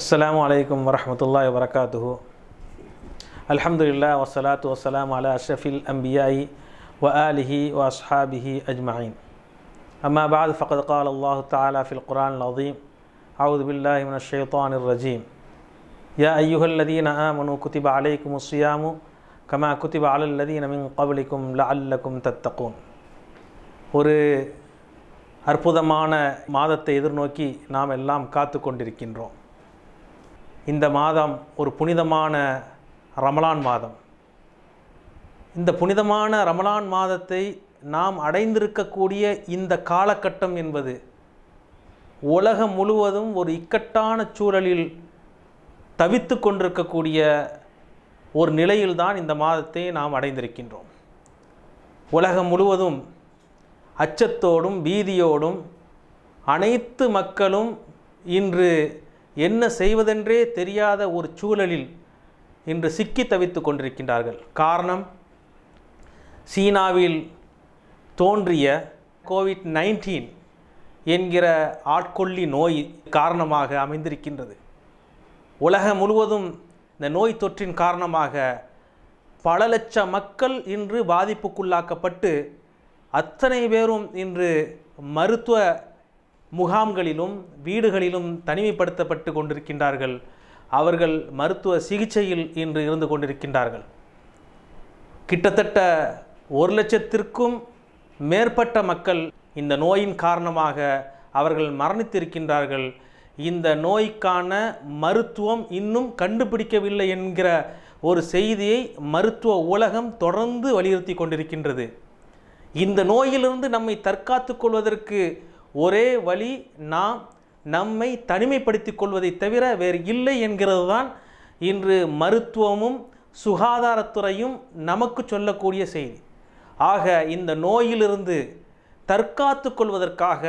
السلام عليكم ورحمة الله وبركاته الحمد لله والصلاة والسلام على أشرف الأنبياء وآله وأصحابه أجمعين أما بعد فقد قال الله تعالى في القرآن العظيم أعوذ بالله من الشيطان الرجيم يا أيها الذين آمنوا كتب عليكم الصيام كما كتب على الذين من قبلكم لعلكم تتقون ஒரு அற்புதமான மாதத்தை எதிர்நோக்கி நாம் எல்லாம் காத்து கொண்டிருக்கின்றோம் இந்த மாதம் ஒரு புனிதமான ரமலான் மாதம் இந்த புனிதமான ரமலான் மாதத்தை நாம் அடைந்திருக்கக்கூடிய இந்த காலகட்டம் என்பது உலகம் முழுவதும் ஒரு இக்கட்டான சூழலில் தவித்து கொண்டிருக்கக்கூடிய ஒரு நிலையில்தான் இந்த மாதத்தை நாம் அடைந்திருக்கின்றோம் உலகம் முழுவதும் அச்சத்தோடும் பீதியோடும் அனைத்து மக்களும் இன்று என்ன செய்வதென்றே தெரியாத ஒரு சூழலில் இன்று சிக்கி தவித்து கொண்டிருக்கின்றார்கள் காரணம் சீனாவில் தோன்றிய கோவிட் நைன்டீன் என்கிற ஆட்கொள்ளி நோய் காரணமாக அமைந்திருக்கின்றது உலகம் முழுவதும் இந்த நோய் தொற்றின் காரணமாக பல லட்ச மக்கள் இன்று பாதிப்புக்குள்ளாக்கப்பட்டு அத்தனை பேரும் இன்று மருத்துவ முகாம்களிலும் வீடுகளிலும் தனிமைப்படுத்தப்பட்டு கொண்டிருக்கின்றார்கள் அவர்கள் மருத்துவ சிகிச்சையில் இன்று இருந்து கொண்டிருக்கின்றார்கள் கிட்டத்தட்ட ஒரு லட்சத்திற்கும் மேற்பட்ட மக்கள் இந்த நோயின் காரணமாக அவர்கள் மரணித்திருக்கின்றார்கள் இந்த நோய்க்கான மருத்துவம் இன்னும் கண்டுபிடிக்கவில்லை என்கிற ஒரு செய்தியை மருத்துவ உலகம் தொடர்ந்து வலியுறுத்தி கொண்டிருக்கின்றது இந்த நோயிலிருந்து நம்மை தற்காத்து கொள்வதற்கு ஒரே வழி நாம் நம்மை தனிமைப்படுத்திக் கொள்வதை தவிர வேறு இல்லை என்கிறது தான் இன்று மருத்துவமும் சுகாதாரத்துறையும் நமக்கு சொல்லக்கூடிய செய்தி ஆக இந்த நோயிலிருந்து தற்காத்து கொள்வதற்காக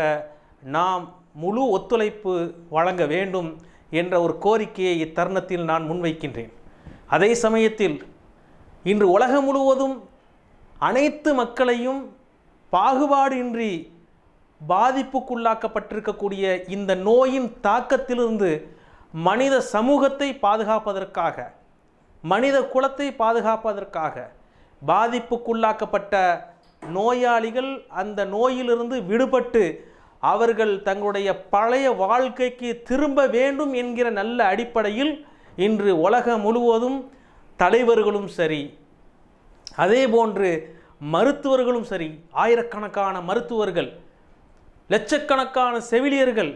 நாம் முழு ஒத்துழைப்பு வழங்க வேண்டும் என்ற ஒரு கோரிக்கையை இத்தருணத்தில் நான் முன்வைக்கின்றேன் அதே சமயத்தில் இன்று உலகம் முழுவதும் அனைத்து மக்களையும் பாகுபாடின்றி பாதிப்புக்குள்ளாக்கப்பட்டிருக்கக்கூடிய இந்த நோயின் தாக்கத்திலிருந்து மனித சமூகத்தை பாதுகாப்பதற்காக மனித குலத்தை பாதுகாப்பதற்காக பாதிப்புக்குள்ளாக்கப்பட்ட நோயாளிகள் அந்த நோயிலிருந்து விடுபட்டு அவர்கள் தங்களுடைய பழைய வாழ்க்கைக்கு திரும்ப வேண்டும் என்கிற நல்ல அடிப்படையில் இன்று உலகம் முழுவதும் தலைவர்களும் சரி அதே போன்று மருத்துவர்களும் சரி ஆயிரக்கணக்கான மருத்துவர்கள் லட்சக்கணக்கான செவிலியர்கள்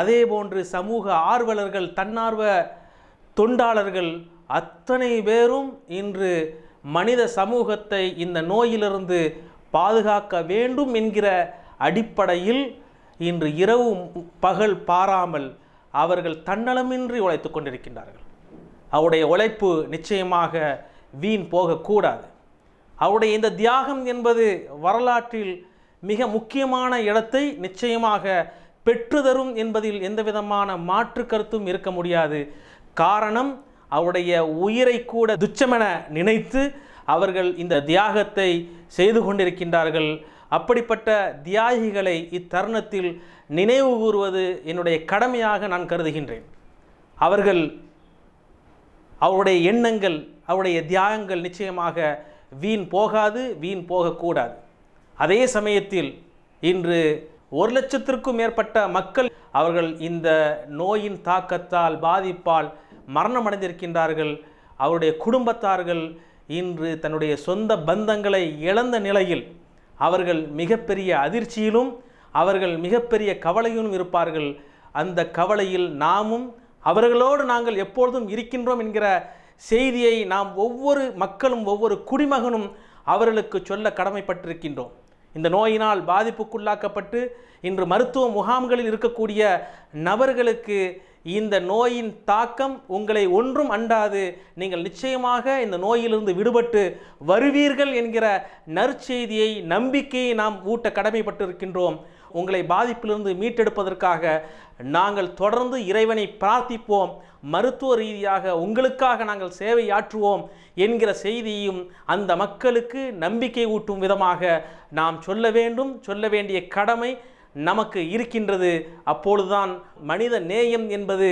அதே போன்று சமூக ஆர்வலர்கள் தன்னார்வ தொண்டாளர்கள் அத்தனை பேரும் இன்று மனித சமூகத்தை இந்த நோயிலிருந்து பாதுகாக்க வேண்டும் என்கிற அடிப்படையில் இன்று இரவும் பகல் பாராமல் அவர்கள் தன்னலமின்றி உழைத்து கொண்டிருக்கின்றார்கள் அவருடைய உழைப்பு நிச்சயமாக வீண் போகக்கூடாது அவருடைய இந்த தியாகம் என்பது வரலாற்றில் மிக முக்கியமான இடத்தை நிச்சயமாக பெற்று தரும் என்பதில் எந்த விதமான மாற்று கருத்தும் இருக்க முடியாது காரணம் அவருடைய உயிரை கூட துச்சமென நினைத்து அவர்கள் இந்த தியாகத்தை செய்து கொண்டிருக்கின்றார்கள் அப்படிப்பட்ட தியாகிகளை இத்தருணத்தில் நினைவு கூறுவது என்னுடைய கடமையாக நான் கருதுகின்றேன் அவர்கள் அவருடைய எண்ணங்கள் அவருடைய தியாகங்கள் நிச்சயமாக வீண் போகாது வீண் போகக்கூடாது அதே சமயத்தில் இன்று ஒரு லட்சத்திற்கும் மேற்பட்ட மக்கள் அவர்கள் இந்த நோயின் தாக்கத்தால் பாதிப்பால் மரணமடைந்திருக்கின்றார்கள் அவருடைய குடும்பத்தார்கள் இன்று தன்னுடைய சொந்த பந்தங்களை இழந்த நிலையில் அவர்கள் மிகப்பெரிய அதிர்ச்சியிலும் அவர்கள் மிகப்பெரிய கவலையிலும் இருப்பார்கள் அந்த கவலையில் நாமும் அவர்களோடு நாங்கள் எப்பொழுதும் இருக்கின்றோம் என்கிற செய்தியை நாம் ஒவ்வொரு மக்களும் ஒவ்வொரு குடிமகனும் அவர்களுக்கு சொல்ல கடமைப்பட்டிருக்கின்றோம் இந்த நோயினால் பாதிப்புக்குள்ளாக்கப்பட்டு இன்று மருத்துவ முகாம்களில் இருக்கக்கூடிய நபர்களுக்கு இந்த நோயின் தாக்கம் உங்களை ஒன்றும் அண்டாது நீங்கள் நிச்சயமாக இந்த நோயிலிருந்து விடுபட்டு வருவீர்கள் என்கிற நற்செய்தியை நம்பிக்கையை நாம் ஊட்ட கடமைப்பட்டிருக்கின்றோம் உங்களை பாதிப்பிலிருந்து மீட்டெடுப்பதற்காக நாங்கள் தொடர்ந்து இறைவனை பிரார்த்திப்போம் மருத்துவ ரீதியாக உங்களுக்காக நாங்கள் சேவையாற்றுவோம் என்கிற செய்தியும் அந்த மக்களுக்கு நம்பிக்கை ஊட்டும் விதமாக நாம் சொல்ல வேண்டும் சொல்ல வேண்டிய கடமை நமக்கு இருக்கின்றது அப்பொழுதுதான் மனித நேயம் என்பது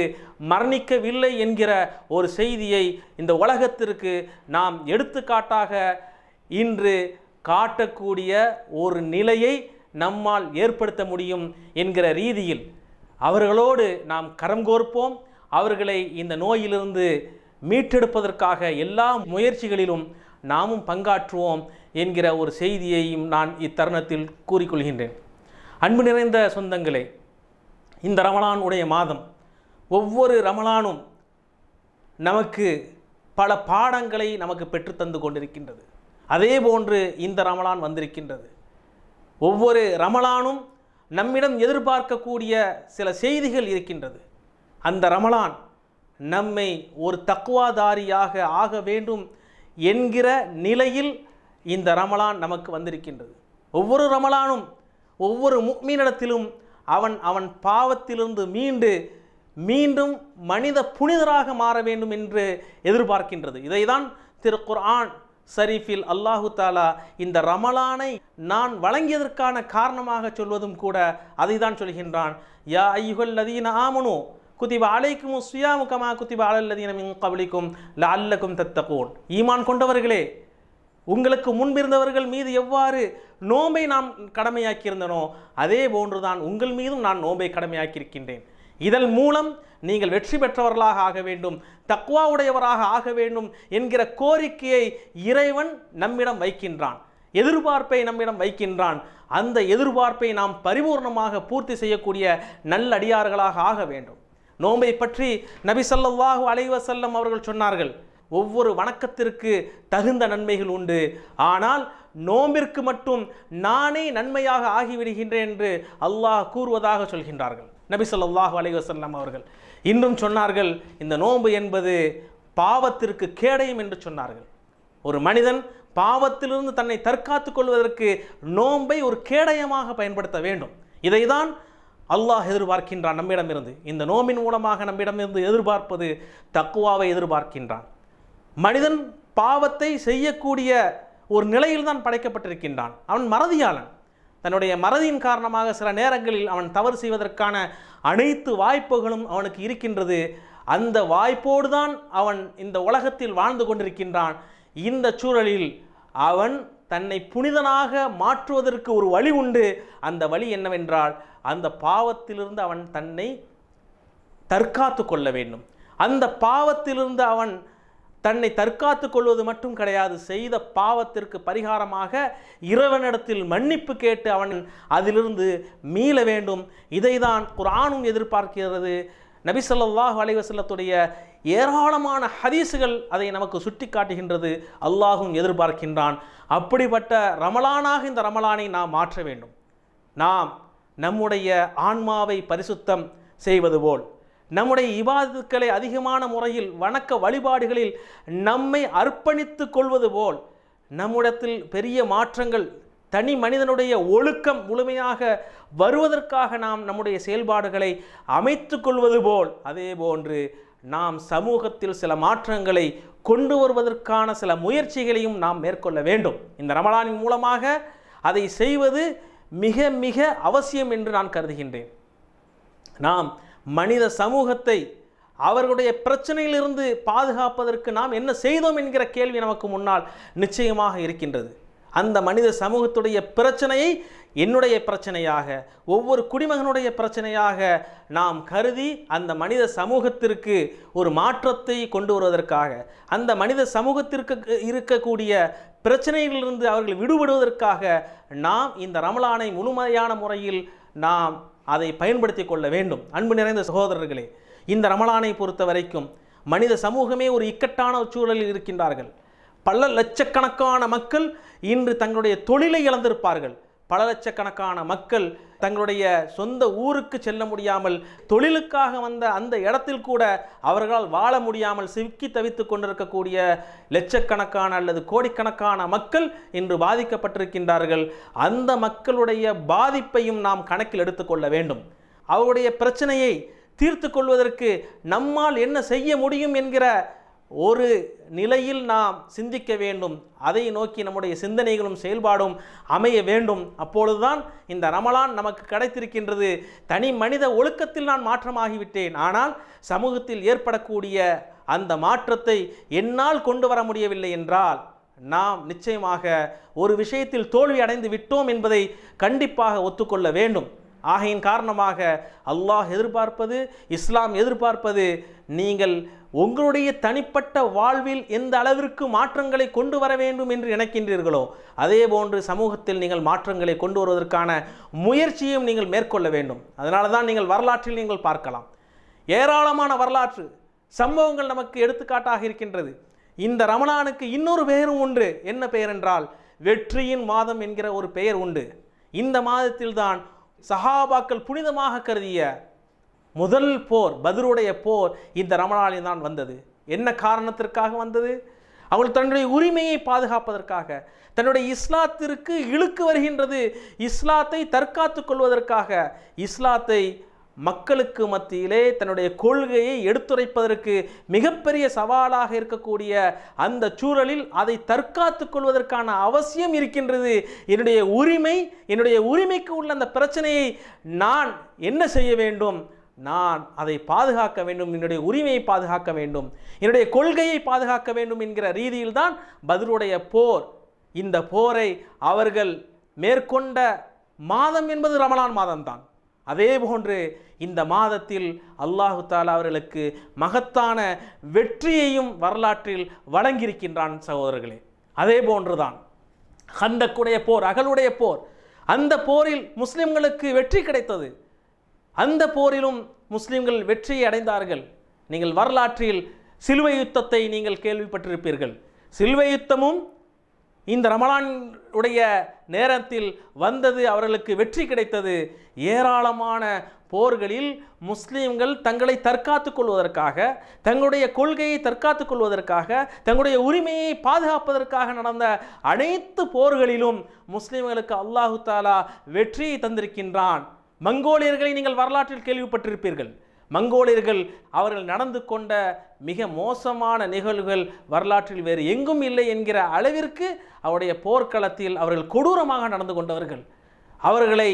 மரணிக்கவில்லை என்கிற ஒரு செய்தியை இந்த உலகத்திற்கு நாம் எடுத்துக்காட்டாக இன்று காட்டக்கூடிய ஒரு நிலையை நம்மால் ஏற்படுத்த முடியும் என்கிற ரீதியில் அவர்களோடு நாம் கரம் கோர்ப்போம் அவர்களை இந்த நோயிலிருந்து மீட்டெடுப்பதற்காக எல்லா முயற்சிகளிலும் நாமும் பங்காற்றுவோம் என்கிற ஒரு செய்தியையும் நான் இத்தருணத்தில் கூறிக்கொள்கின்றேன் அன்பு நிறைந்த சொந்தங்களே இந்த ரமலான் உடைய மாதம் ஒவ்வொரு ரமலானும் நமக்கு பல பாடங்களை நமக்கு பெற்றுத்தந்து கொண்டிருக்கின்றது அதே போன்று இந்த ரமலான் வந்திருக்கின்றது ஒவ்வொரு ரமலானும் நம்மிடம் எதிர்பார்க்கக்கூடிய சில செய்திகள் இருக்கின்றது அந்த ரமலான் நம்மை ஒரு தக்குவாதாரியாக ஆக வேண்டும் என்கிற நிலையில் இந்த ரமலான் நமக்கு வந்திருக்கின்றது ஒவ்வொரு ரமலானும் ஒவ்வொரு முக்மீனிடத்திலும் அவன் அவன் பாவத்திலிருந்து மீண்டு மீண்டும் மனித புனிதராக மாற வேண்டும் என்று எதிர்பார்க்கின்றது இதைதான் திரு குர்ஆன் ஷரீஃபில் அல்லாஹு தாலா இந்த ரமலானை நான் வழங்கியதற்கான காரணமாக சொல்வதும் கூட அதை தான் சொல்கின்றான் யா ஐயுகல் லதீன ஆமனு குத்திப அலைக்கும் சுயாமுகமா குத்திப அலல்லதீன மின் கபலிக்கும் லல்லக்கும் தத்தகோன் ஈமான் கொண்டவர்களே உங்களுக்கு முன்பிருந்தவர்கள் மீது எவ்வாறு நோம்பை நாம் கடமையாக்கியிருந்தனோ அதே போன்றுதான் உங்கள் மீதும் நான் நோம்பை கடமையாக்கியிருக்கின்றேன் இதன் மூலம் நீங்கள் வெற்றி பெற்றவர்களாக ஆக வேண்டும் தக்குவா உடையவராக ஆக வேண்டும் என்கிற கோரிக்கையை இறைவன் நம்மிடம் வைக்கின்றான் எதிர்பார்ப்பை நம்மிடம் வைக்கின்றான் அந்த எதிர்பார்ப்பை நாம் பரிபூர்ணமாக பூர்த்தி செய்யக்கூடிய நல்லடியார்களாக ஆக வேண்டும் நோம்பை பற்றி நபி அலைவ அலைவசல்லம் அவர்கள் சொன்னார்கள் ஒவ்வொரு வணக்கத்திற்கு தகுந்த நன்மைகள் உண்டு ஆனால் நோம்பிற்கு மட்டும் நானே நன்மையாக ஆகிவிடுகின்றேன் என்று அல்லாஹ் கூறுவதாக சொல்கின்றார்கள் நபி சொல்லாஹு செல்லம் அவர்கள் இன்றும் சொன்னார்கள் இந்த நோன்பு என்பது பாவத்திற்கு கேடயம் என்று சொன்னார்கள் ஒரு மனிதன் பாவத்திலிருந்து தன்னை தற்காத்து கொள்வதற்கு நோன்பை ஒரு கேடயமாக பயன்படுத்த வேண்டும் இதை தான் அல்லாஹ் எதிர்பார்க்கின்றான் நம்மிடமிருந்து இந்த நோம்பின் மூலமாக நம்மிடமிருந்து எதிர்பார்ப்பது தக்குவாவை எதிர்பார்க்கின்றான் மனிதன் பாவத்தை செய்யக்கூடிய ஒரு நிலையில்தான் படைக்கப்பட்டிருக்கின்றான் அவன் மறதியாளன் தன்னுடைய மறதியின் காரணமாக சில நேரங்களில் அவன் தவறு செய்வதற்கான அனைத்து வாய்ப்புகளும் அவனுக்கு இருக்கின்றது அந்த வாய்ப்போடு தான் அவன் இந்த உலகத்தில் வாழ்ந்து கொண்டிருக்கின்றான் இந்த சூழலில் அவன் தன்னை புனிதனாக மாற்றுவதற்கு ஒரு வழி உண்டு அந்த வழி என்னவென்றால் அந்த பாவத்திலிருந்து அவன் தன்னை தற்காத்து கொள்ள வேண்டும் அந்த பாவத்திலிருந்து அவன் தன்னை தற்காத்து கொள்வது மட்டும் கிடையாது செய்த பாவத்திற்கு பரிகாரமாக இறைவனிடத்தில் மன்னிப்பு கேட்டு அவன் அதிலிருந்து மீள வேண்டும் இதைதான் குரானும் எதிர்பார்க்கிறது சொல்லாஹ் அலைவசல்லத்துடைய ஏராளமான ஹதீஸுகள் அதை நமக்கு சுட்டி காட்டுகின்றது அல்லாஹும் எதிர்பார்க்கின்றான் அப்படிப்பட்ட ரமலானாக இந்த ரமலானை நாம் மாற்ற வேண்டும் நாம் நம்முடைய ஆன்மாவை பரிசுத்தம் செய்வது போல் நம்முடைய இபாதத்துக்களை அதிகமான முறையில் வணக்க வழிபாடுகளில் நம்மை அர்ப்பணித்து கொள்வது போல் நம்மிடத்தில் பெரிய மாற்றங்கள் தனி மனிதனுடைய ஒழுக்கம் முழுமையாக வருவதற்காக நாம் நம்முடைய செயல்பாடுகளை அமைத்து கொள்வது போல் அதே போன்று நாம் சமூகத்தில் சில மாற்றங்களை கொண்டு வருவதற்கான சில முயற்சிகளையும் நாம் மேற்கொள்ள வேண்டும் இந்த ரமலானின் மூலமாக அதை செய்வது மிக மிக அவசியம் என்று நான் கருதுகின்றேன் நாம் மனித சமூகத்தை அவர்களுடைய பிரச்சனையிலிருந்து பாதுகாப்பதற்கு நாம் என்ன செய்தோம் என்கிற கேள்வி நமக்கு முன்னால் நிச்சயமாக இருக்கின்றது அந்த மனித சமூகத்துடைய பிரச்சனையை என்னுடைய பிரச்சனையாக ஒவ்வொரு குடிமகனுடைய பிரச்சனையாக நாம் கருதி அந்த மனித சமூகத்திற்கு ஒரு மாற்றத்தை கொண்டு வருவதற்காக அந்த மனித சமூகத்திற்கு இருக்கக்கூடிய பிரச்சனைகளிலிருந்து அவர்கள் விடுபடுவதற்காக நாம் இந்த ரமலானை முழுமையான முறையில் நாம் அதை பயன்படுத்தி கொள்ள வேண்டும் அன்பு நிறைந்த சகோதரர்களே இந்த ரமலானை பொறுத்த வரைக்கும் மனித சமூகமே ஒரு இக்கட்டான சூழலில் இருக்கின்றார்கள் பல லட்சக்கணக்கான மக்கள் இன்று தங்களுடைய தொழிலை இழந்திருப்பார்கள் பல லட்சக்கணக்கான மக்கள் தங்களுடைய சொந்த ஊருக்கு செல்ல முடியாமல் தொழிலுக்காக வந்த அந்த இடத்தில் கூட அவர்களால் வாழ முடியாமல் சிக்கி தவித்து கொண்டிருக்கக்கூடிய லட்சக்கணக்கான அல்லது கோடிக்கணக்கான மக்கள் இன்று பாதிக்கப்பட்டிருக்கின்றார்கள் அந்த மக்களுடைய பாதிப்பையும் நாம் கணக்கில் எடுத்துக்கொள்ள வேண்டும் அவருடைய பிரச்சனையை தீர்த்து கொள்வதற்கு நம்மால் என்ன செய்ய முடியும் என்கிற ஒரு நிலையில் நாம் சிந்திக்க வேண்டும் அதை நோக்கி நம்முடைய சிந்தனைகளும் செயல்பாடும் அமைய வேண்டும் அப்பொழுதுதான் இந்த ரமலான் நமக்கு கிடைத்திருக்கின்றது தனி மனித ஒழுக்கத்தில் நான் மாற்றமாகிவிட்டேன் ஆனால் சமூகத்தில் ஏற்படக்கூடிய அந்த மாற்றத்தை என்னால் கொண்டு வர முடியவில்லை என்றால் நாம் நிச்சயமாக ஒரு விஷயத்தில் தோல்வி அடைந்து விட்டோம் என்பதை கண்டிப்பாக ஒத்துக்கொள்ள வேண்டும் ஆகையின் காரணமாக அல்லாஹ் எதிர்பார்ப்பது இஸ்லாம் எதிர்பார்ப்பது நீங்கள் உங்களுடைய தனிப்பட்ட வாழ்வில் எந்த அளவிற்கு மாற்றங்களை கொண்டு வர வேண்டும் என்று நினைக்கின்றீர்களோ அதே போன்று சமூகத்தில் நீங்கள் மாற்றங்களை கொண்டு வருவதற்கான முயற்சியும் நீங்கள் மேற்கொள்ள வேண்டும் அதனால தான் நீங்கள் வரலாற்றில் நீங்கள் பார்க்கலாம் ஏராளமான வரலாற்று சம்பவங்கள் நமக்கு எடுத்துக்காட்டாக இருக்கின்றது இந்த ரமணானுக்கு இன்னொரு பெயரும் உண்டு என்ன பெயர் என்றால் வெற்றியின் மாதம் என்கிற ஒரு பெயர் உண்டு இந்த மாதத்தில்தான் சஹாபாக்கள் புனிதமாக கருதிய முதல் போர் பதிலுடைய போர் இந்த ரமணாலயம் தான் வந்தது என்ன காரணத்திற்காக வந்தது அவள் தன்னுடைய உரிமையை பாதுகாப்பதற்காக தன்னுடைய இஸ்லாத்திற்கு இழுக்கு வருகின்றது இஸ்லாத்தை தற்காத்து கொள்வதற்காக இஸ்லாத்தை மக்களுக்கு மத்தியிலே தன்னுடைய கொள்கையை எடுத்துரைப்பதற்கு மிகப்பெரிய சவாலாக இருக்கக்கூடிய அந்த சூழலில் அதை தற்காத்து கொள்வதற்கான அவசியம் இருக்கின்றது என்னுடைய உரிமை என்னுடைய உரிமைக்கு உள்ள அந்த பிரச்சனையை நான் என்ன செய்ய வேண்டும் நான் அதை பாதுகாக்க வேண்டும் என்னுடைய உரிமையை பாதுகாக்க வேண்டும் என்னுடைய கொள்கையை பாதுகாக்க வேண்டும் என்கிற ரீதியில்தான் பதிலுடைய போர் இந்த போரை அவர்கள் மேற்கொண்ட மாதம் என்பது ரமலான் மாதம்தான் அதே போன்று இந்த மாதத்தில் அல்லாஹு தாலா அவர்களுக்கு மகத்தான வெற்றியையும் வரலாற்றில் வழங்கியிருக்கின்றான் சகோதரர்களே அதே போன்றுதான் ஹந்தக்குடைய போர் அகலுடைய போர் அந்த போரில் முஸ்லிம்களுக்கு வெற்றி கிடைத்தது அந்த போரிலும் முஸ்லீம்கள் வெற்றியை அடைந்தார்கள் நீங்கள் வரலாற்றில் சிலுவை யுத்தத்தை நீங்கள் கேள்விப்பட்டிருப்பீர்கள் சிலுவை யுத்தமும் இந்த ரமலான் உடைய நேரத்தில் வந்தது அவர்களுக்கு வெற்றி கிடைத்தது ஏராளமான போர்களில் முஸ்லீம்கள் தங்களை தற்காத்துக் கொள்வதற்காக தங்களுடைய கொள்கையை தற்காத்துக் கொள்வதற்காக தங்களுடைய உரிமையை பாதுகாப்பதற்காக நடந்த அனைத்து போர்களிலும் முஸ்லீம்களுக்கு அல்லாஹு தாலா வெற்றியை தந்திருக்கின்றான் மங்கோலியர்களை நீங்கள் வரலாற்றில் கேள்விப்பட்டிருப்பீர்கள் மங்கோலியர்கள் அவர்கள் நடந்து கொண்ட மிக மோசமான நிகழ்வுகள் வரலாற்றில் வேறு எங்கும் இல்லை என்கிற அளவிற்கு அவருடைய போர்க்களத்தில் அவர்கள் கொடூரமாக நடந்து கொண்டவர்கள் அவர்களை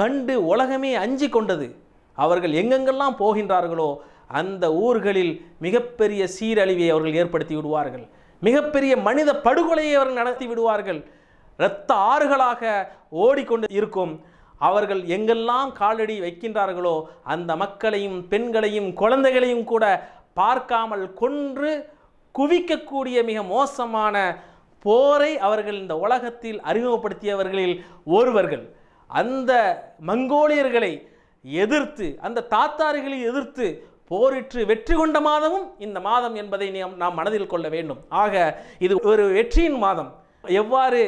கண்டு உலகமே அஞ்சி கொண்டது அவர்கள் எங்கெங்கெல்லாம் போகின்றார்களோ அந்த ஊர்களில் மிகப்பெரிய சீரழிவை அவர்கள் ஏற்படுத்தி விடுவார்கள் மிகப்பெரிய மனித படுகொலையை அவர்கள் நடத்தி விடுவார்கள் இரத்த ஆறுகளாக ஓடிக்கொண்டு இருக்கும் அவர்கள் எங்கெல்லாம் காலடி வைக்கின்றார்களோ அந்த மக்களையும் பெண்களையும் குழந்தைகளையும் கூட பார்க்காமல் கொன்று குவிக்கக்கூடிய மிக மோசமான போரை அவர்கள் இந்த உலகத்தில் அறிமுகப்படுத்தியவர்களில் ஒருவர்கள் அந்த மங்கோலியர்களை எதிர்த்து அந்த தாத்தார்களை எதிர்த்து போரிற்று வெற்றி கொண்ட மாதமும் இந்த மாதம் என்பதை நாம் மனதில் கொள்ள வேண்டும் ஆக இது ஒரு வெற்றியின் மாதம் எவ்வாறு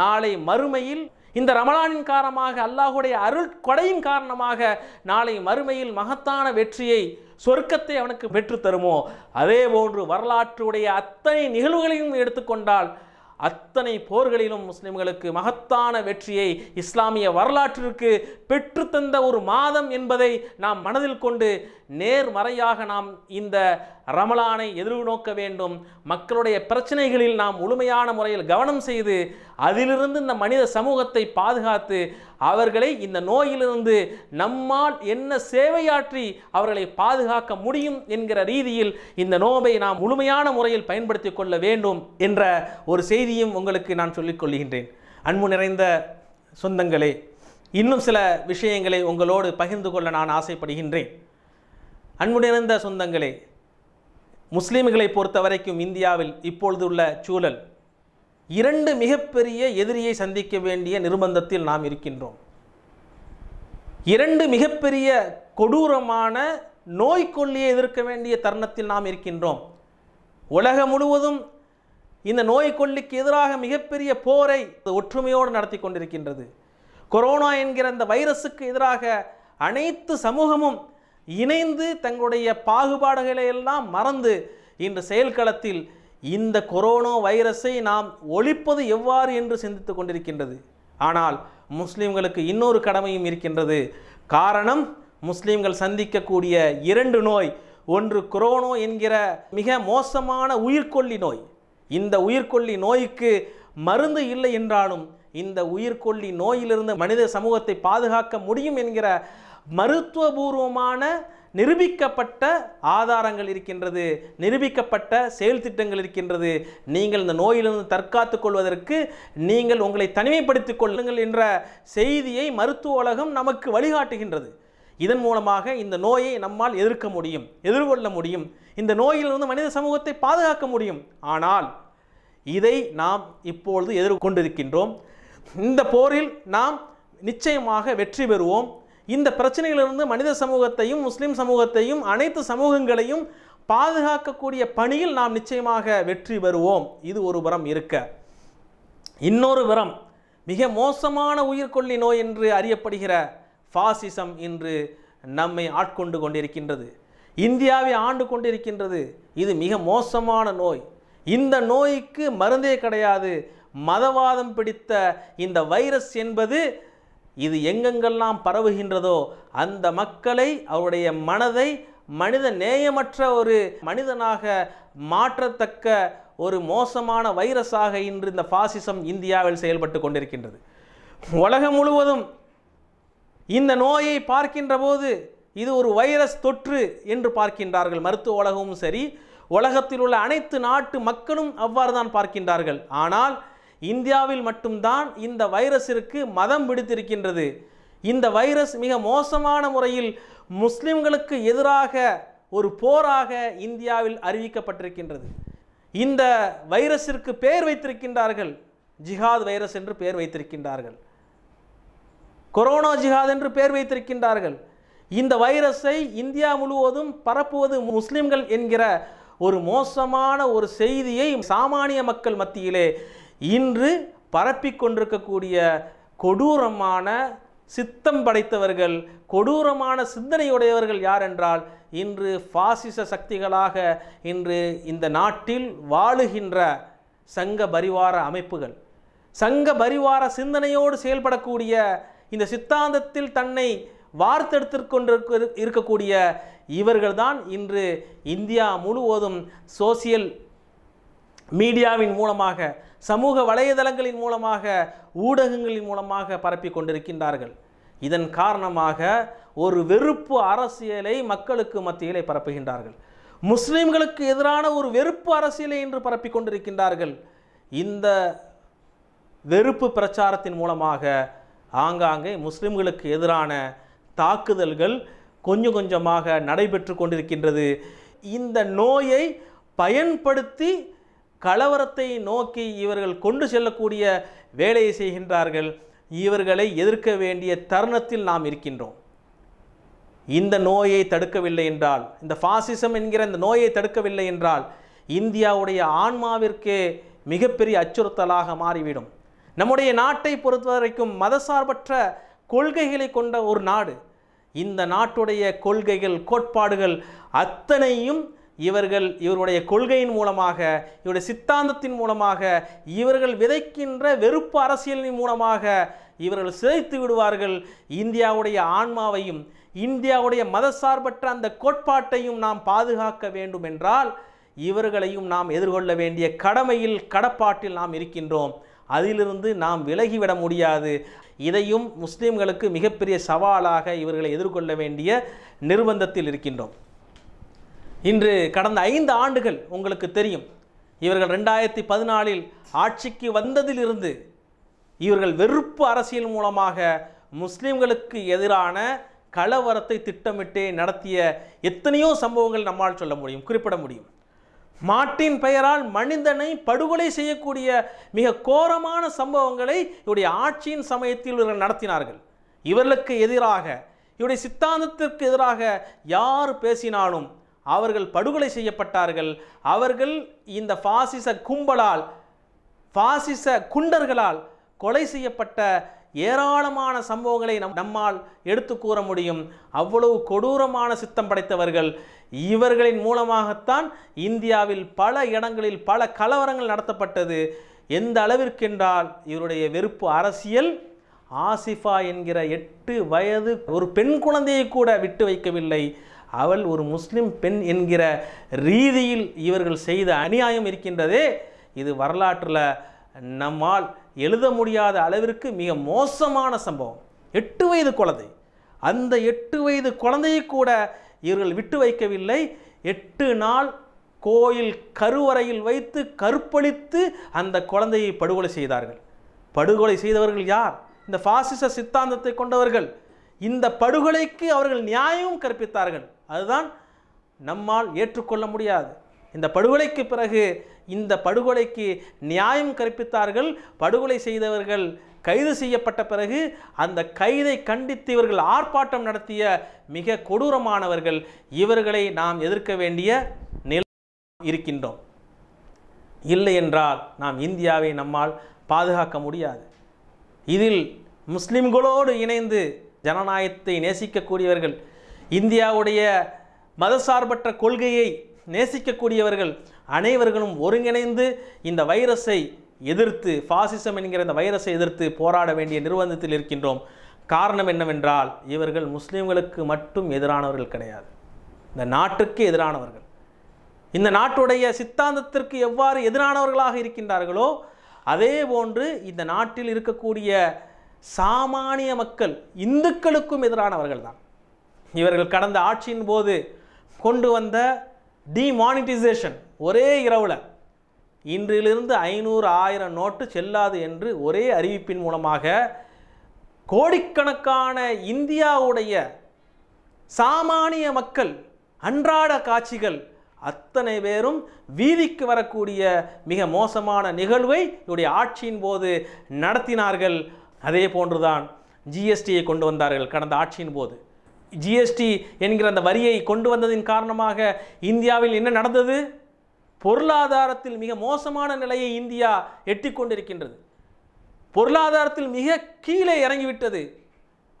நாளை மறுமையில் இந்த ரமலானின் காரணமாக அல்லாஹுடைய அருள் கொடையின் காரணமாக நாளை மறுமையில் மகத்தான வெற்றியை சொர்க்கத்தை அவனுக்கு பெற்று தருமோ அதே போன்று வரலாற்றுடைய அத்தனை நிகழ்வுகளையும் எடுத்துக்கொண்டால் அத்தனை போர்களிலும் முஸ்லிம்களுக்கு மகத்தான வெற்றியை இஸ்லாமிய வரலாற்றிற்கு பெற்றுத்தந்த ஒரு மாதம் என்பதை நாம் மனதில் கொண்டு நேர்மறையாக நாம் இந்த ரமலானை எதிர்நோக்க வேண்டும் மக்களுடைய பிரச்சனைகளில் நாம் முழுமையான முறையில் கவனம் செய்து அதிலிருந்து இந்த மனித சமூகத்தை பாதுகாத்து அவர்களை இந்த நோயிலிருந்து நம்மால் என்ன சேவையாற்றி அவர்களை பாதுகாக்க முடியும் என்கிற ரீதியில் இந்த நோவை நாம் முழுமையான முறையில் பயன்படுத்தி கொள்ள வேண்டும் என்ற ஒரு செய்தியும் உங்களுக்கு நான் சொல்லிக் கொள்கின்றேன் அன்பு நிறைந்த சொந்தங்களே இன்னும் சில விஷயங்களை உங்களோடு பகிர்ந்து கொள்ள நான் ஆசைப்படுகின்றேன் அன்புடைந்த சொந்தங்களே முஸ்லீம்களை பொறுத்த வரைக்கும் இந்தியாவில் இப்பொழுது உள்ள சூழல் இரண்டு மிகப்பெரிய எதிரியை சந்திக்க வேண்டிய நிர்பந்தத்தில் நாம் இருக்கின்றோம் இரண்டு மிகப்பெரிய கொடூரமான நோய்க்கொல்லியை எதிர்க்க வேண்டிய தருணத்தில் நாம் இருக்கின்றோம் உலகம் முழுவதும் இந்த நோய்க்கொல்லிக்கு எதிராக மிகப்பெரிய போரை ஒற்றுமையோடு நடத்தி கொண்டிருக்கின்றது கொரோனா என்கிற அந்த வைரஸுக்கு எதிராக அனைத்து சமூகமும் இணைந்து தங்களுடைய பாகுபாடுகளை எல்லாம் மறந்து இன்று செயல்களத்தில் இந்த கொரோனா வைரஸை நாம் ஒழிப்பது எவ்வாறு என்று சிந்தித்து கொண்டிருக்கின்றது ஆனால் முஸ்லீம்களுக்கு இன்னொரு கடமையும் இருக்கின்றது காரணம் முஸ்லீம்கள் சந்திக்கக்கூடிய இரண்டு நோய் ஒன்று கொரோனோ என்கிற மிக மோசமான உயிர்கொல்லி நோய் இந்த உயிர்கொல்லி நோய்க்கு மருந்து இல்லை என்றாலும் இந்த உயிர்கொல்லி நோயிலிருந்து மனித சமூகத்தை பாதுகாக்க முடியும் என்கிற மருத்துவபூர்வமான நிரூபிக்கப்பட்ட ஆதாரங்கள் இருக்கின்றது நிரூபிக்கப்பட்ட செயல் திட்டங்கள் இருக்கின்றது நீங்கள் இந்த நோயிலிருந்து தற்காத்து கொள்வதற்கு நீங்கள் உங்களை தனிமைப்படுத்திக் கொள்ளுங்கள் என்ற செய்தியை மருத்துவ உலகம் நமக்கு வழிகாட்டுகின்றது இதன் மூலமாக இந்த நோயை நம்மால் எதிர்க்க முடியும் எதிர்கொள்ள முடியும் இந்த நோயிலிருந்து மனித சமூகத்தை பாதுகாக்க முடியும் ஆனால் இதை நாம் இப்பொழுது எதிர்கொண்டிருக்கின்றோம் இந்த போரில் நாம் நிச்சயமாக வெற்றி பெறுவோம் இந்த பிரச்சனையிலிருந்து மனித சமூகத்தையும் முஸ்லீம் சமூகத்தையும் அனைத்து சமூகங்களையும் பாதுகாக்கக்கூடிய பணியில் நாம் நிச்சயமாக வெற்றி பெறுவோம் இது ஒரு புறம் இருக்க இன்னொரு புறம் மிக மோசமான உயிர்கொல்லி நோய் என்று அறியப்படுகிற ஃபாசிசம் இன்று நம்மை ஆட்கொண்டு கொண்டிருக்கின்றது இந்தியாவை ஆண்டு கொண்டிருக்கின்றது இது மிக மோசமான நோய் இந்த நோய்க்கு மருந்தே கிடையாது மதவாதம் பிடித்த இந்த வைரஸ் என்பது இது எங்கெங்கெல்லாம் பரவுகின்றதோ அந்த மக்களை அவருடைய மனதை மனித நேயமற்ற ஒரு மனிதனாக மாற்றத்தக்க ஒரு மோசமான வைரஸாக இன்று இந்த பாசிசம் இந்தியாவில் செயல்பட்டு கொண்டிருக்கின்றது உலகம் முழுவதும் இந்த நோயை பார்க்கின்ற போது இது ஒரு வைரஸ் தொற்று என்று பார்க்கின்றார்கள் மருத்துவ உலகமும் சரி உலகத்தில் உள்ள அனைத்து நாட்டு மக்களும் அவ்வாறு தான் பார்க்கின்றார்கள் ஆனால் இந்தியாவில் மட்டும்தான் இந்த வைரஸிற்கு மதம் பிடித்திருக்கின்றது இந்த வைரஸ் மிக மோசமான முறையில் முஸ்லிம்களுக்கு எதிராக ஒரு போராக இந்தியாவில் அறிவிக்கப்பட்டிருக்கின்றது இந்த வைரஸிற்கு பெயர் வைத்திருக்கின்றார்கள் ஜிஹாத் வைரஸ் என்று பெயர் வைத்திருக்கின்றார்கள் கொரோனா ஜிஹாத் என்று பெயர் வைத்திருக்கின்றார்கள் இந்த வைரஸை இந்தியா முழுவதும் பரப்புவது முஸ்லிம்கள் என்கிற ஒரு மோசமான ஒரு செய்தியை சாமானிய மக்கள் மத்தியிலே இன்று பரப்பிக் கொண்டிருக்கக்கூடிய கொடூரமான சித்தம் படைத்தவர்கள் கொடூரமான சிந்தனையுடையவர்கள் யார் என்றால் இன்று பாசிச சக்திகளாக இன்று இந்த நாட்டில் வாழுகின்ற சங்க பரிவார அமைப்புகள் சங்க பரிவார சிந்தனையோடு செயல்படக்கூடிய இந்த சித்தாந்தத்தில் தன்னை வார்த்தெடுத்துக்கொண்டிருக்க இருக்கக்கூடிய இவர்கள்தான் இன்று இந்தியா முழுவதும் சோசியல் மீடியாவின் மூலமாக சமூக வலைதளங்களின் மூலமாக ஊடகங்களின் மூலமாக பரப்பி கொண்டிருக்கின்றார்கள் இதன் காரணமாக ஒரு வெறுப்பு அரசியலை மக்களுக்கு மத்தியிலே பரப்புகின்றார்கள் முஸ்லீம்களுக்கு எதிரான ஒரு வெறுப்பு அரசியலை என்று பரப்பி கொண்டிருக்கின்றார்கள் இந்த வெறுப்பு பிரச்சாரத்தின் மூலமாக ஆங்காங்கே முஸ்லிம்களுக்கு எதிரான தாக்குதல்கள் கொஞ்சம் கொஞ்சமாக நடைபெற்று கொண்டிருக்கின்றது இந்த நோயை பயன்படுத்தி கலவரத்தை நோக்கி இவர்கள் கொண்டு செல்லக்கூடிய வேலையை செய்கின்றார்கள் இவர்களை எதிர்க்க வேண்டிய தருணத்தில் நாம் இருக்கின்றோம் இந்த நோயை தடுக்கவில்லை என்றால் இந்த ஃபாசிசம் என்கிற இந்த நோயை தடுக்கவில்லை என்றால் இந்தியாவுடைய ஆன்மாவிற்கே மிகப்பெரிய அச்சுறுத்தலாக மாறிவிடும் நம்முடைய நாட்டை பொறுத்த வரைக்கும் மதசார்பற்ற கொள்கைகளை கொண்ட ஒரு நாடு இந்த நாட்டுடைய கொள்கைகள் கோட்பாடுகள் அத்தனையும் இவர்கள் இவருடைய கொள்கையின் மூலமாக இவருடைய சித்தாந்தத்தின் மூலமாக இவர்கள் விதைக்கின்ற வெறுப்பு அரசியலின் மூலமாக இவர்கள் சிதைத்து விடுவார்கள் இந்தியாவுடைய ஆன்மாவையும் இந்தியாவுடைய மதசார்பற்ற அந்த கோட்பாட்டையும் நாம் பாதுகாக்க வேண்டும் என்றால் இவர்களையும் நாம் எதிர்கொள்ள வேண்டிய கடமையில் கடப்பாட்டில் நாம் இருக்கின்றோம் அதிலிருந்து நாம் விலகிவிட முடியாது இதையும் முஸ்லீம்களுக்கு மிகப்பெரிய சவாலாக இவர்களை எதிர்கொள்ள வேண்டிய நிர்பந்தத்தில் இருக்கின்றோம் இன்று கடந்த ஐந்து ஆண்டுகள் உங்களுக்கு தெரியும் இவர்கள் ரெண்டாயிரத்தி பதினாலில் ஆட்சிக்கு வந்ததிலிருந்து இவர்கள் வெறுப்பு அரசியல் மூலமாக முஸ்லீம்களுக்கு எதிரான கலவரத்தை திட்டமிட்டு நடத்திய எத்தனையோ சம்பவங்கள் நம்மால் சொல்ல முடியும் குறிப்பிட முடியும் மாட்டின் பெயரால் மனிதனை படுகொலை செய்யக்கூடிய மிக கோரமான சம்பவங்களை இவருடைய ஆட்சியின் சமயத்தில் இவர்கள் நடத்தினார்கள் இவர்களுக்கு எதிராக இவருடைய சித்தாந்தத்திற்கு எதிராக யார் பேசினாலும் அவர்கள் படுகொலை செய்யப்பட்டார்கள் அவர்கள் இந்த பாசிச கும்பலால் பாசிச குண்டர்களால் கொலை செய்யப்பட்ட ஏராளமான சம்பவங்களை நம் நம்மால் எடுத்து கூற முடியும் அவ்வளவு கொடூரமான சித்தம் படைத்தவர்கள் இவர்களின் மூலமாகத்தான் இந்தியாவில் பல இடங்களில் பல கலவரங்கள் நடத்தப்பட்டது எந்த அளவிற்கென்றால் இவருடைய வெறுப்பு அரசியல் ஆசிஃபா என்கிற எட்டு வயது ஒரு பெண் குழந்தையை கூட விட்டு வைக்கவில்லை அவள் ஒரு முஸ்லிம் பெண் என்கிற ரீதியில் இவர்கள் செய்த அநியாயம் இருக்கின்றதே இது வரலாற்றில் நம்மால் எழுத முடியாத அளவிற்கு மிக மோசமான சம்பவம் எட்டு வயது குழந்தை அந்த எட்டு வயது குழந்தையை கூட இவர்கள் விட்டு வைக்கவில்லை எட்டு நாள் கோயில் கருவறையில் வைத்து கற்பழித்து அந்த குழந்தையை படுகொலை செய்தார்கள் படுகொலை செய்தவர்கள் யார் இந்த பாசிச சித்தாந்தத்தை கொண்டவர்கள் இந்த படுகொலைக்கு அவர்கள் நியாயமும் கற்பித்தார்கள் அதுதான் நம்மால் ஏற்றுக்கொள்ள முடியாது இந்த படுகொலைக்கு பிறகு இந்த படுகொலைக்கு நியாயம் கற்பித்தார்கள் படுகொலை செய்தவர்கள் கைது செய்யப்பட்ட பிறகு அந்த கைதை கண்டித்து இவர்கள் ஆர்ப்பாட்டம் நடத்திய மிக கொடூரமானவர்கள் இவர்களை நாம் எதிர்க்க வேண்டிய நிலை இருக்கின்றோம் இல்லை என்றால் நாம் இந்தியாவை நம்மால் பாதுகாக்க முடியாது இதில் முஸ்லிம்களோடு இணைந்து ஜனநாயகத்தை நேசிக்கக்கூடியவர்கள் இந்தியாவுடைய மதசார்பற்ற கொள்கையை நேசிக்கக்கூடியவர்கள் அனைவர்களும் ஒருங்கிணைந்து இந்த வைரஸை எதிர்த்து ஃபாசிசம் என்கிற இந்த வைரஸை எதிர்த்து போராட வேண்டிய நிர்பந்தத்தில் இருக்கின்றோம் காரணம் என்னவென்றால் இவர்கள் முஸ்லீம்களுக்கு மட்டும் எதிரானவர்கள் கிடையாது இந்த நாட்டுக்கு எதிரானவர்கள் இந்த நாட்டுடைய சித்தாந்தத்திற்கு எவ்வாறு எதிரானவர்களாக இருக்கின்றார்களோ அதே போன்று இந்த நாட்டில் இருக்கக்கூடிய சாமானிய மக்கள் இந்துக்களுக்கும் எதிரானவர்கள் தான் இவர்கள் கடந்த ஆட்சியின் போது கொண்டு வந்த டிமானிட்டைசேஷன் ஒரே இரவில் இன்றிலிருந்து ஐநூறு ஆயிரம் நோட்டு செல்லாது என்று ஒரே அறிவிப்பின் மூலமாக கோடிக்கணக்கான இந்தியாவுடைய சாமானிய மக்கள் அன்றாட காட்சிகள் அத்தனை பேரும் வீதிக்கு வரக்கூடிய மிக மோசமான நிகழ்வை இவருடைய ஆட்சியின் போது நடத்தினார்கள் அதே போன்றுதான் ஜிஎஸ்டியை கொண்டு வந்தார்கள் கடந்த ஆட்சியின் போது ஜிஎஸ்டி என்கிற அந்த வரியை கொண்டு வந்ததின் காரணமாக இந்தியாவில் என்ன நடந்தது பொருளாதாரத்தில் மிக மோசமான நிலையை இந்தியா கொண்டிருக்கின்றது பொருளாதாரத்தில் மிக கீழே இறங்கிவிட்டது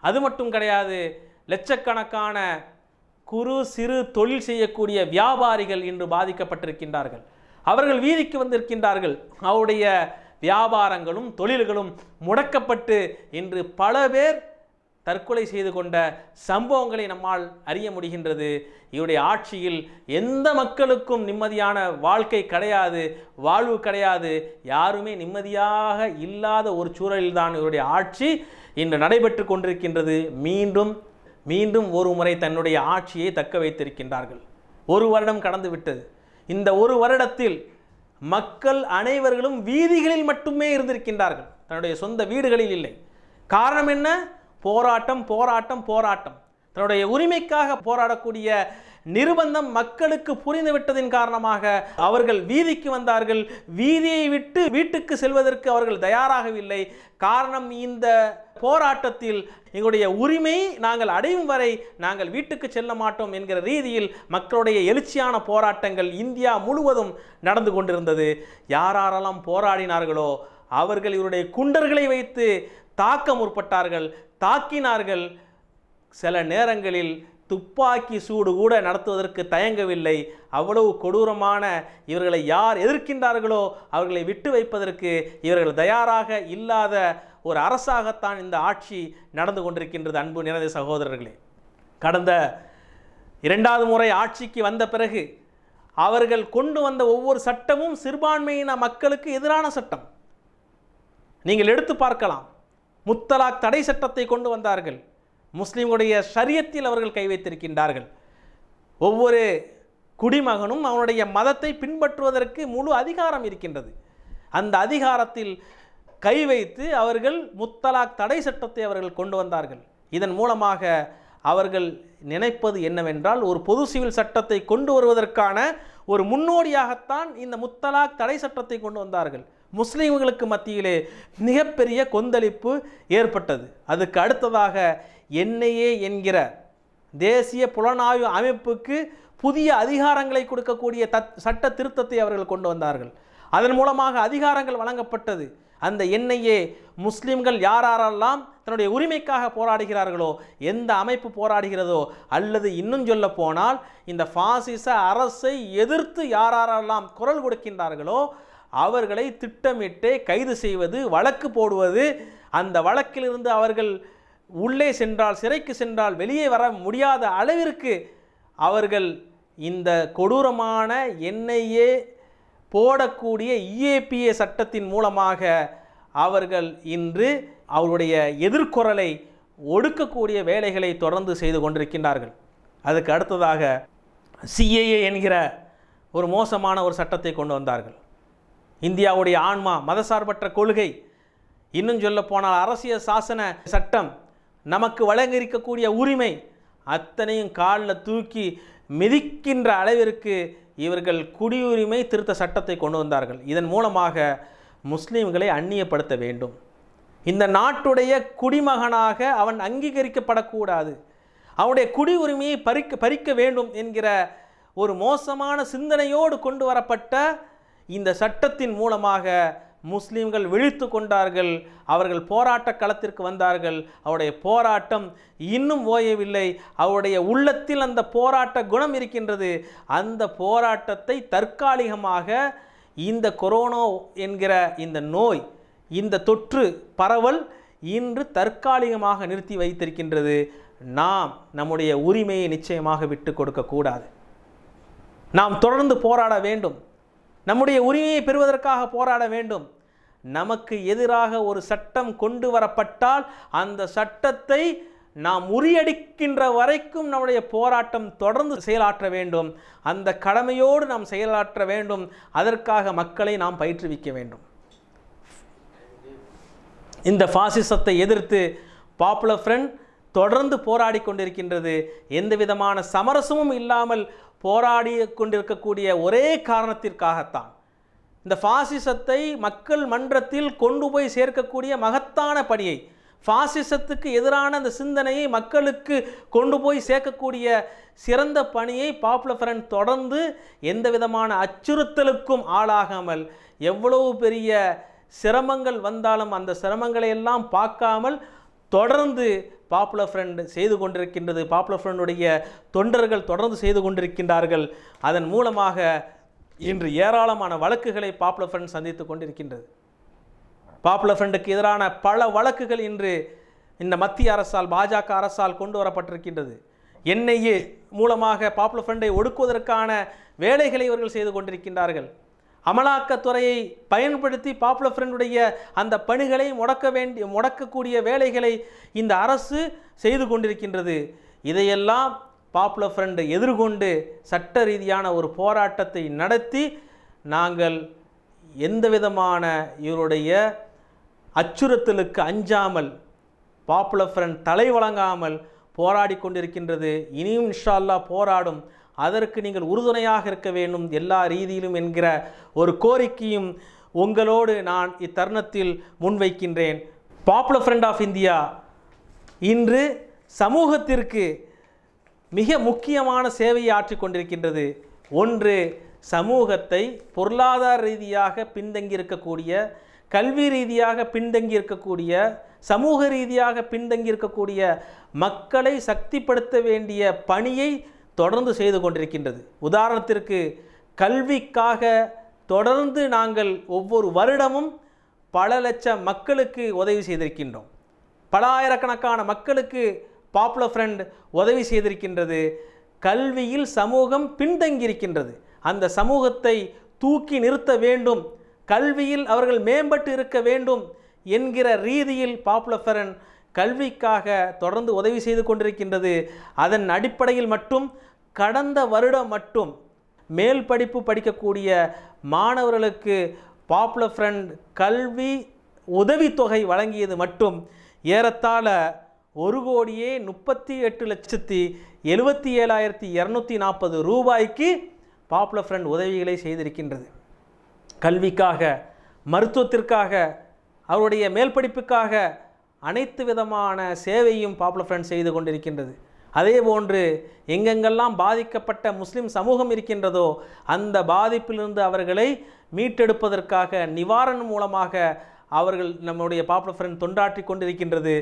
அது மட்டும் கிடையாது லட்சக்கணக்கான குறு சிறு தொழில் செய்யக்கூடிய வியாபாரிகள் இன்று பாதிக்கப்பட்டிருக்கின்றார்கள் அவர்கள் வீதிக்கு வந்திருக்கின்றார்கள் அவருடைய வியாபாரங்களும் தொழில்களும் முடக்கப்பட்டு இன்று பல பேர் தற்கொலை செய்து கொண்ட சம்பவங்களை நம்மால் அறிய முடிகின்றது இவருடைய ஆட்சியில் எந்த மக்களுக்கும் நிம்மதியான வாழ்க்கை கிடையாது வாழ்வு கிடையாது யாருமே நிம்மதியாக இல்லாத ஒரு சூழலில்தான் இவருடைய ஆட்சி இன்று நடைபெற்று கொண்டிருக்கின்றது மீண்டும் மீண்டும் ஒரு முறை தன்னுடைய ஆட்சியை தக்க வைத்திருக்கின்றார்கள் ஒரு வருடம் கடந்துவிட்டது இந்த ஒரு வருடத்தில் மக்கள் அனைவர்களும் வீதிகளில் மட்டுமே இருந்திருக்கின்றார்கள் தன்னுடைய சொந்த வீடுகளில் இல்லை காரணம் என்ன போராட்டம் போராட்டம் போராட்டம் தன்னுடைய உரிமைக்காக போராடக்கூடிய நிர்பந்தம் மக்களுக்கு புரிந்துவிட்டதின் காரணமாக அவர்கள் வீதிக்கு வந்தார்கள் வீதியை விட்டு வீட்டுக்கு செல்வதற்கு அவர்கள் தயாராகவில்லை காரணம் இந்த போராட்டத்தில் எங்களுடைய உரிமை நாங்கள் அடையும் வரை நாங்கள் வீட்டுக்கு செல்ல மாட்டோம் என்கிற ரீதியில் மக்களுடைய எழுச்சியான போராட்டங்கள் இந்தியா முழுவதும் நடந்து கொண்டிருந்தது யாராரெல்லாம் போராடினார்களோ அவர்கள் இவருடைய குண்டர்களை வைத்து தாக்க முற்பட்டார்கள் தாக்கினார்கள் சில நேரங்களில் துப்பாக்கி சூடு கூட நடத்துவதற்கு தயங்கவில்லை அவ்வளவு கொடூரமான இவர்களை யார் எதிர்க்கின்றார்களோ அவர்களை விட்டு வைப்பதற்கு இவர்கள் தயாராக இல்லாத ஒரு அரசாகத்தான் இந்த ஆட்சி நடந்து கொண்டிருக்கின்றது அன்பு நிறைந்த சகோதரர்களே கடந்த இரண்டாவது முறை ஆட்சிக்கு வந்த பிறகு அவர்கள் கொண்டு வந்த ஒவ்வொரு சட்டமும் சிறுபான்மையின மக்களுக்கு எதிரான சட்டம் நீங்கள் எடுத்து பார்க்கலாம் முத்தலாக் தடை சட்டத்தை கொண்டு வந்தார்கள் முஸ்லீம்களுடைய சரியத்தில் அவர்கள் கை வைத்திருக்கின்றார்கள் ஒவ்வொரு குடிமகனும் அவனுடைய மதத்தை பின்பற்றுவதற்கு முழு அதிகாரம் இருக்கின்றது அந்த அதிகாரத்தில் கை வைத்து அவர்கள் முத்தலாக் தடை சட்டத்தை அவர்கள் கொண்டு வந்தார்கள் இதன் மூலமாக அவர்கள் நினைப்பது என்னவென்றால் ஒரு பொது சிவில் சட்டத்தை கொண்டு வருவதற்கான ஒரு முன்னோடியாகத்தான் இந்த முத்தலாக் தடை சட்டத்தை கொண்டு வந்தார்கள் முஸ்லீம்களுக்கு மத்தியிலே மிகப்பெரிய கொந்தளிப்பு ஏற்பட்டது அதுக்கு அடுத்ததாக என்னையே என்கிற தேசிய புலனாய்வு அமைப்புக்கு புதிய அதிகாரங்களை கொடுக்கக்கூடிய தத் சட்ட திருத்தத்தை அவர்கள் கொண்டு வந்தார்கள் அதன் மூலமாக அதிகாரங்கள் வழங்கப்பட்டது அந்த எண்ணெயே முஸ்லீம்கள் யார் யாரெல்லாம் தன்னுடைய உரிமைக்காக போராடுகிறார்களோ எந்த அமைப்பு போராடுகிறதோ அல்லது இன்னும் சொல்ல போனால் இந்த பாசிச அரசை எதிர்த்து யார் யாரெல்லாம் குரல் கொடுக்கின்றார்களோ அவர்களை திட்டமிட்டு கைது செய்வது வழக்கு போடுவது அந்த வழக்கிலிருந்து அவர்கள் உள்ளே சென்றால் சிறைக்கு சென்றால் வெளியே வர முடியாத அளவிற்கு அவர்கள் இந்த கொடூரமான எண்ணெயே போடக்கூடிய இஏபிஏ e சட்டத்தின் மூலமாக அவர்கள் இன்று அவருடைய எதிர்குரலை ஒடுக்கக்கூடிய வேலைகளை தொடர்ந்து செய்து கொண்டிருக்கின்றார்கள் அதுக்கு அடுத்ததாக சிஏஏ என்கிற ஒரு மோசமான ஒரு சட்டத்தை கொண்டு வந்தார்கள் இந்தியாவுடைய ஆன்மா மதசார்பற்ற கொள்கை இன்னும் சொல்லப்போனால் அரசியல் சாசன சட்டம் நமக்கு வழங்கியிருக்கக்கூடிய உரிமை அத்தனையும் காலில் தூக்கி மிதிக்கின்ற அளவிற்கு இவர்கள் குடியுரிமை திருத்த சட்டத்தை கொண்டு வந்தார்கள் இதன் மூலமாக முஸ்லீம்களை அந்நியப்படுத்த வேண்டும் இந்த நாட்டுடைய குடிமகனாக அவன் அங்கீகரிக்கப்படக்கூடாது அவனுடைய குடியுரிமையை பறிக்க பறிக்க வேண்டும் என்கிற ஒரு மோசமான சிந்தனையோடு கொண்டு வரப்பட்ட இந்த சட்டத்தின் மூலமாக முஸ்லீம்கள் விழித்து கொண்டார்கள் அவர்கள் போராட்ட களத்திற்கு வந்தார்கள் அவருடைய போராட்டம் இன்னும் ஓயவில்லை அவருடைய உள்ளத்தில் அந்த போராட்ட குணம் இருக்கின்றது அந்த போராட்டத்தை தற்காலிகமாக இந்த கொரோனா என்கிற இந்த நோய் இந்த தொற்று பரவல் இன்று தற்காலிகமாக நிறுத்தி வைத்திருக்கின்றது நாம் நம்முடைய உரிமையை நிச்சயமாக விட்டு கொடுக்கக்கூடாது நாம் தொடர்ந்து போராட வேண்டும் நம்முடைய உரிமையை பெறுவதற்காக போராட வேண்டும் நமக்கு எதிராக ஒரு சட்டம் கொண்டு வரப்பட்டால் அந்த சட்டத்தை நாம் முறியடிக்கின்ற வரைக்கும் நம்முடைய போராட்டம் தொடர்ந்து செயலாற்ற வேண்டும் அந்த கடமையோடு நாம் செயலாற்ற வேண்டும் அதற்காக மக்களை நாம் பயிற்றுவிக்க வேண்டும் இந்த பாசிசத்தை எதிர்த்து பாப்புலர் ஃப்ரெண்ட் தொடர்ந்து போராடி கொண்டிருக்கின்றது எந்த விதமான சமரசமும் இல்லாமல் போராடி கொண்டிருக்கக்கூடிய ஒரே காரணத்திற்காகத்தான் இந்த ஃபாசிசத்தை மக்கள் மன்றத்தில் கொண்டு போய் சேர்க்கக்கூடிய மகத்தான பணியை ஃபாசிசத்துக்கு எதிரான அந்த சிந்தனையை மக்களுக்கு கொண்டு போய் சேர்க்கக்கூடிய சிறந்த பணியை பாப்புலர் ஃப்ரண்ட் தொடர்ந்து எந்த விதமான அச்சுறுத்தலுக்கும் ஆளாகாமல் எவ்வளவு பெரிய சிரமங்கள் வந்தாலும் அந்த சிரமங்களை எல்லாம் பார்க்காமல் தொடர்ந்து பாப்புலர் ஃப்ரண்ட் செய்து கொண்டிருக்கின்றது பாப்புலர் ஃப்ரண்டுடைய தொண்டர்கள் தொடர்ந்து செய்து கொண்டிருக்கின்றார்கள் அதன் மூலமாக இன்று ஏராளமான வழக்குகளை பாப்புலர் ஃப்ரண்ட் சந்தித்து கொண்டிருக்கின்றது பாப்புலர் ஃப்ரண்டுக்கு எதிரான பல வழக்குகள் இன்று இந்த மத்திய அரசால் பாஜக அரசால் கொண்டு வரப்பட்டிருக்கின்றது என்ஐஏ மூலமாக பாப்புலர் ஃப்ரண்டை ஒடுக்குவதற்கான வேலைகளை இவர்கள் செய்து கொண்டிருக்கின்றார்கள் அமலாக்கத்துறையை பயன்படுத்தி பாப்புலர் ஃப்ரண்டுடைய அந்த பணிகளை முடக்க வேண்டிய முடக்கக்கூடிய வேலைகளை இந்த அரசு செய்து கொண்டிருக்கின்றது இதையெல்லாம் பாப்புலர் ஃப்ரண்ட் எதிர்கொண்டு சட்ட ரீதியான ஒரு போராட்டத்தை நடத்தி நாங்கள் எந்த விதமான இவருடைய அச்சுறுத்தலுக்கு அஞ்சாமல் பாப்புலர் ஃப்ரண்ட் தலை வழங்காமல் போராடி கொண்டிருக்கின்றது இனியும் இன்ஷால்லா போராடும் அதற்கு நீங்கள் உறுதுணையாக இருக்க வேண்டும் எல்லா ரீதியிலும் என்கிற ஒரு கோரிக்கையும் உங்களோடு நான் இத்தருணத்தில் முன்வைக்கின்றேன் பாப்புலர் ஃப்ரெண்ட் ஆஃப் இந்தியா இன்று சமூகத்திற்கு மிக முக்கியமான சேவையை ஆற்றி கொண்டிருக்கின்றது ஒன்று சமூகத்தை பொருளாதார ரீதியாக பின்தங்கி இருக்கக்கூடிய கல்வி ரீதியாக பின்தங்கி இருக்கக்கூடிய சமூக ரீதியாக பின்தங்கி இருக்கக்கூடிய மக்களை சக்திப்படுத்த வேண்டிய பணியை தொடர்ந்து செய்து கொண்டிருக்கின்றது உதாரணத்திற்கு கல்விக்காக தொடர்ந்து நாங்கள் ஒவ்வொரு வருடமும் பல லட்சம் மக்களுக்கு உதவி செய்திருக்கின்றோம் பல ஆயிரக்கணக்கான மக்களுக்கு பாப்புலர் ஃப்ரெண்ட் உதவி செய்திருக்கின்றது கல்வியில் சமூகம் பின்தங்கியிருக்கின்றது அந்த சமூகத்தை தூக்கி நிறுத்த வேண்டும் கல்வியில் அவர்கள் மேம்பட்டு இருக்க வேண்டும் என்கிற ரீதியில் பாப்புலர் ஃப்ரெண்ட் கல்விக்காக தொடர்ந்து உதவி செய்து கொண்டிருக்கின்றது அதன் அடிப்படையில் மட்டும் கடந்த வருடம் மட்டும் மேல் படிப்பு படிக்கக்கூடிய மாணவர்களுக்கு பாப்புலர் ஃப்ரண்ட் கல்வி உதவித்தொகை வழங்கியது மட்டும் ஏறத்தாழ ஒரு கோடியே முப்பத்தி எட்டு லட்சத்தி எழுபத்தி ஏழாயிரத்தி இரநூத்தி நாற்பது ரூபாய்க்கு பாப்புலர் ஃப்ரண்ட் உதவிகளை செய்திருக்கின்றது கல்விக்காக மருத்துவத்திற்காக அவருடைய மேல் படிப்புக்காக அனைத்து விதமான சேவையும் பாப்புலர் ஃப்ரண்ட் செய்து கொண்டிருக்கின்றது அதே போன்று எங்கெங்கெல்லாம் பாதிக்கப்பட்ட முஸ்லீம் சமூகம் இருக்கின்றதோ அந்த பாதிப்பிலிருந்து அவர்களை மீட்டெடுப்பதற்காக நிவாரணம் மூலமாக அவர்கள் நம்முடைய பாப்புலர் ஃப்ரண்ட் தொண்டாற்றி கொண்டிருக்கின்றது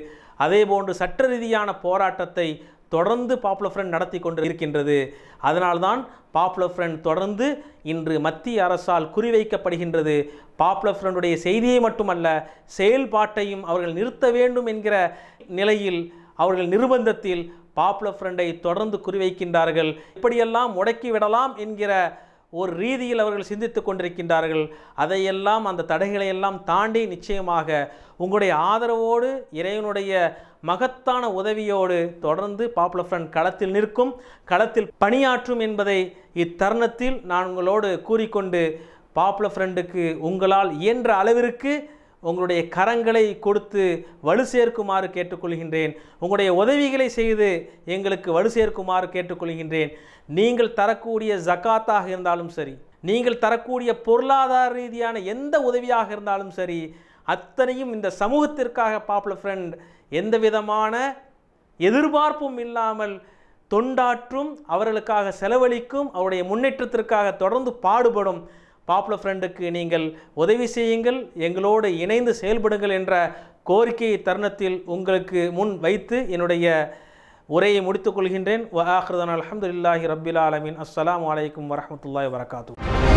அதே போன்று சட்ட ரீதியான போராட்டத்தை தொடர்ந்து பாப்புலர் ஃப்ரண்ட் நடத்தி கொண்டு இருக்கின்றது அதனால்தான் பாப்புலர் ஃப்ரண்ட் தொடர்ந்து இன்று மத்திய அரசால் குறிவைக்கப்படுகின்றது பாப்புலர் ஃப்ரண்டுடைய செய்தியை மட்டுமல்ல செயல்பாட்டையும் அவர்கள் நிறுத்த வேண்டும் என்கிற நிலையில் அவர்கள் நிர்பந்தத்தில் பாப்புலர் ஃப்ரெண்டை தொடர்ந்து குறிவைக்கின்றார்கள் இப்படியெல்லாம் முடக்கி விடலாம் என்கிற ஒரு ரீதியில் அவர்கள் சிந்தித்து கொண்டிருக்கின்றார்கள் அதையெல்லாம் அந்த தடைகளை எல்லாம் தாண்டி நிச்சயமாக உங்களுடைய ஆதரவோடு இறைவனுடைய மகத்தான உதவியோடு தொடர்ந்து பாப்புலர் ஃப்ரண்ட் களத்தில் நிற்கும் களத்தில் பணியாற்றும் என்பதை இத்தருணத்தில் நான் உங்களோடு கூறிக்கொண்டு பாப்புலர் ஃப்ரெண்டுக்கு உங்களால் இயன்ற அளவிற்கு உங்களுடைய கரங்களை கொடுத்து வலு சேர்க்குமாறு கேட்டுக்கொள்கின்றேன் உங்களுடைய உதவிகளை செய்து எங்களுக்கு வலு சேர்க்குமாறு கேட்டுக்கொள்கின்றேன் நீங்கள் தரக்கூடிய ஜக்காத்தாக இருந்தாலும் சரி நீங்கள் தரக்கூடிய பொருளாதார ரீதியான எந்த உதவியாக இருந்தாலும் சரி அத்தனையும் இந்த சமூகத்திற்காக பாப்புலர் ஃப்ரெண்ட் எந்த விதமான எதிர்பார்ப்பும் இல்லாமல் தொண்டாற்றும் அவர்களுக்காக செலவழிக்கும் அவருடைய முன்னேற்றத்திற்காக தொடர்ந்து பாடுபடும் பாப்புலர் ஃப்ரெண்டுக்கு நீங்கள் உதவி செய்யுங்கள் எங்களோடு இணைந்து செயல்படுங்கள் என்ற கோரிக்கை தருணத்தில் உங்களுக்கு முன் வைத்து என்னுடைய உரையை முடித்துக் கொள்கின்றேன் வ ஆஹ்ரதன் ரபில் ஆலமின் அஸ்லாம் வலைக்கம் வரமத்துல்லாய் வரகாத்தூர்